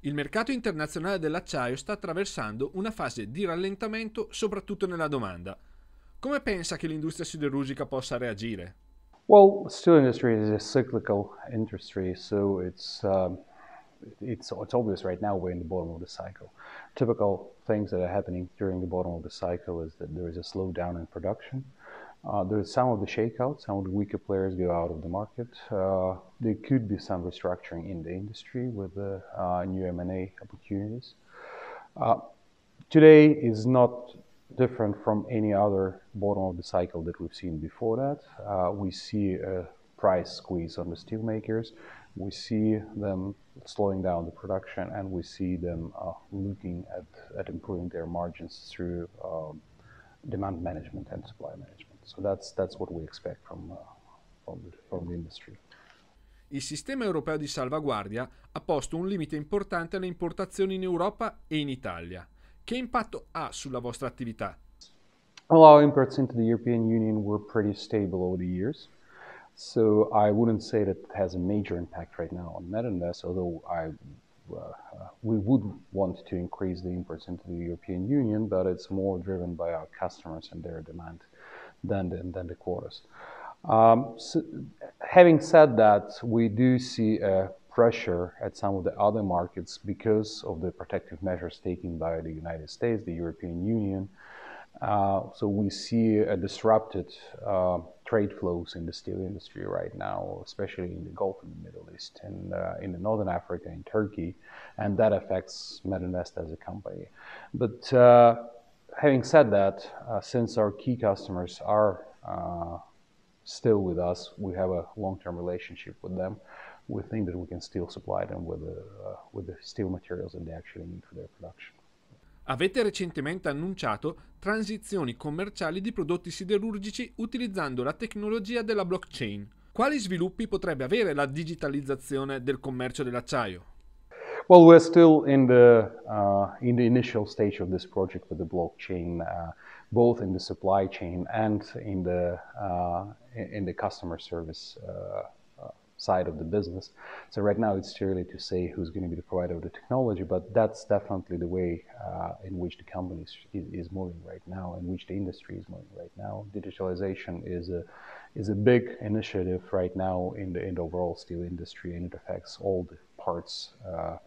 Il mercato internazionale dell'acciaio sta attraversando una fase di rallentamento soprattutto nella domanda. Come pensa che l'industria siderurgica possa reagire? Well, the steel industry is a cyclical industry, so it's um, it's it's obvious right now we're in the bottom of the cycle. Typical things that are happening during the bottom of the cycle is that there is a slowdown in production. Uh, there is some of the shakeout, some of the weaker players go out of the market. Uh, there could be some restructuring in the industry with the uh, new M&A opportunities. Uh, today is not different from any other bottom of the cycle that we've seen before that. Uh, we see a price squeeze on the steelmakers. We see them slowing down the production and we see them uh, looking at, at improving their margins through um, demand management and supply management. So that's, that's what we expect from, uh, from, from the industry. Il sistema europeo di salvaguardia ha posto un limite importante alle importazioni in Europa e in Italia. Che impatto ha sulla vostra attività? Well, our imports into the European Union were pretty stable over the years. So I wouldn't say that it has a major impact right now on Metinvest, although I, uh, uh, we would want to increase the imports into the European Union, but it's more driven by our customers and their demand than the quarters. Um, having said that, we do see pressure at some of the other markets because of the protective measures taken by the United States, the European Union. Uh, so we see a disrupted uh, trade flows in the steel industry right now, especially in the Gulf and the Middle East and uh, in Northern Africa and Turkey, and that affects Metalinvest as a company. But having said that, uh, since our key customers are uh, still with us, we have a long-term relationship with them. We think that we can still supply them with the, uh, with the steel materials that they actually need for their production. Avete recentemente annunciato transizioni commerciali di prodotti siderurgici utilizzando la tecnologia della blockchain. Quali sviluppi potrebbe avere la digitalizzazione del commercio dell'acciaio? Well, we're still in the uh, in the initial stage of this project with the blockchain, uh, both in the supply chain and in the uh, in the customer service uh, uh, side of the business. So right now it's too early to say who's going to be the provider of the technology, but that's definitely the way uh, in which the company is, is moving right now, and which the industry is moving right now. Digitalization is a is a big initiative right now in the, in the overall steel industry, and it affects all the parts uh,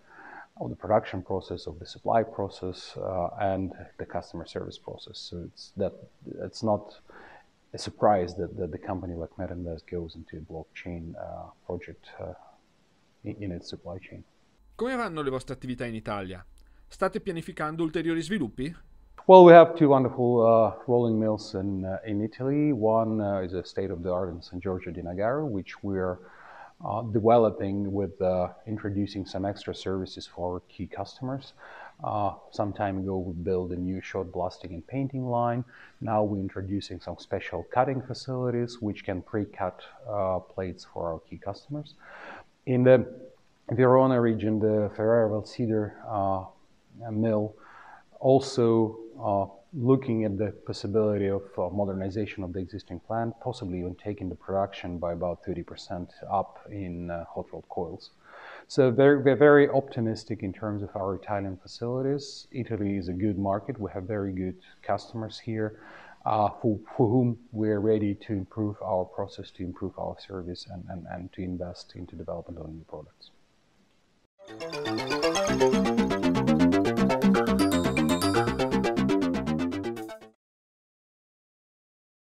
of the production process, of the supply process, uh, and the customer service process. So it's that it's not a surprise that, that the company like MetaInvest goes into a blockchain uh, project uh, in, in its supply chain. Come vanno le vostre attività in Italia? State pianificando ulteriori sviluppi? Well, we have two wonderful uh, rolling mills in uh, in Italy. One uh, is a state-of-the-art in San Giorgio di Nagaro, which we're uh, developing with uh, introducing some extra services for key customers. Uh, some time ago, we built a new shot blasting and painting line. Now we're introducing some special cutting facilities which can pre-cut plates for our key customers. In the Verona region, the Ferrero Valcedar mill also looking at the possibility of uh, modernization of the existing plant, possibly even taking the production by about 30% up in uh, hot rolled coils. So we're very optimistic in terms of our Italian facilities. Italy is a good market. We have very good customers here uh, for, for, whom we're ready to improve our process, to improve our service, and, and, and to invest into development of new products.